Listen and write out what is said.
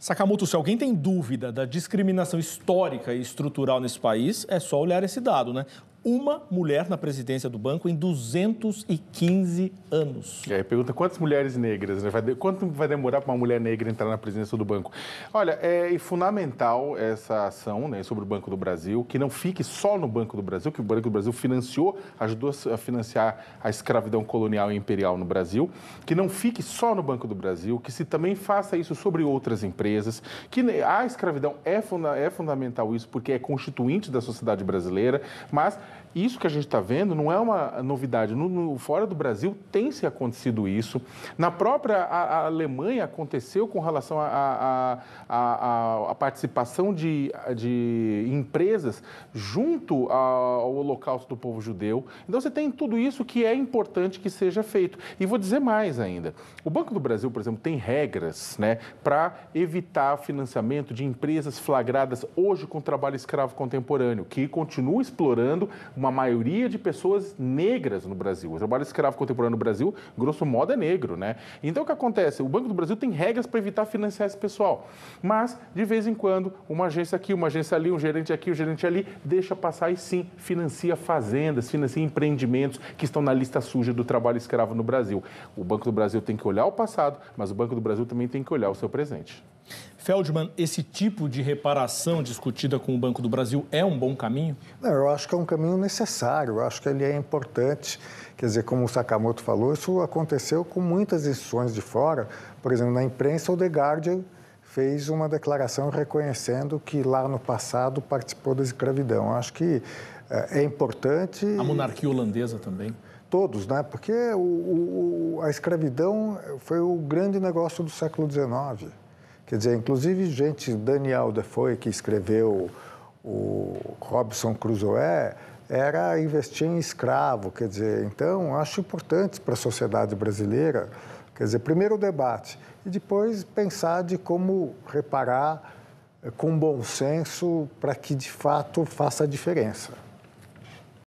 Sakamoto, se alguém tem dúvida da discriminação histórica e estrutural nesse país, é só olhar esse dado, né? uma mulher na presidência do banco em 215 anos. E aí pergunta quantas mulheres negras, né? Vai de... Quanto vai demorar para uma mulher negra entrar na presidência do banco? Olha, é fundamental essa ação né, sobre o Banco do Brasil, que não fique só no Banco do Brasil, que o Banco do Brasil financiou, ajudou a financiar a escravidão colonial e imperial no Brasil, que não fique só no Banco do Brasil, que se também faça isso sobre outras empresas, que a escravidão é, funda... é fundamental isso, porque é constituinte da sociedade brasileira, mas isso que a gente está vendo não é uma novidade. No, no, fora do Brasil tem se acontecido isso. Na própria a, a Alemanha aconteceu com relação à participação de, de empresas junto ao holocausto do povo judeu. Então você tem tudo isso que é importante que seja feito. E vou dizer mais ainda. O Banco do Brasil, por exemplo, tem regras né, para evitar financiamento de empresas flagradas hoje com trabalho escravo contemporâneo, que continua explorando uma maioria de pessoas negras no Brasil. O trabalho escravo contemporâneo no Brasil, grosso modo, é negro, né? Então, o que acontece? O Banco do Brasil tem regras para evitar financiar esse pessoal, mas, de vez em quando, uma agência aqui, uma agência ali, um gerente aqui, um gerente ali, deixa passar e sim, financia fazendas, financia empreendimentos que estão na lista suja do trabalho escravo no Brasil. O Banco do Brasil tem que olhar o passado, mas o Banco do Brasil também tem que olhar o seu presente. Feldman, esse tipo de reparação discutida com o Banco do Brasil é um bom caminho? Não, eu acho que é um caminho caminho necessário. Eu acho que ele é importante. Quer dizer, como o Sakamoto falou, isso aconteceu com muitas instituições de fora. Por exemplo, na imprensa, o The Guardian fez uma declaração reconhecendo que lá no passado participou da escravidão. Eu acho que eh, é importante. A monarquia holandesa também todos, né? Porque o, o, a escravidão foi o grande negócio do século XIX. Quer dizer, inclusive gente, Daniel Defoe, que escreveu o Robson Crusoe, era investir em escravo, quer dizer, então acho importante para a sociedade brasileira, quer dizer, primeiro o debate e depois pensar de como reparar eh, com bom senso para que de fato faça a diferença.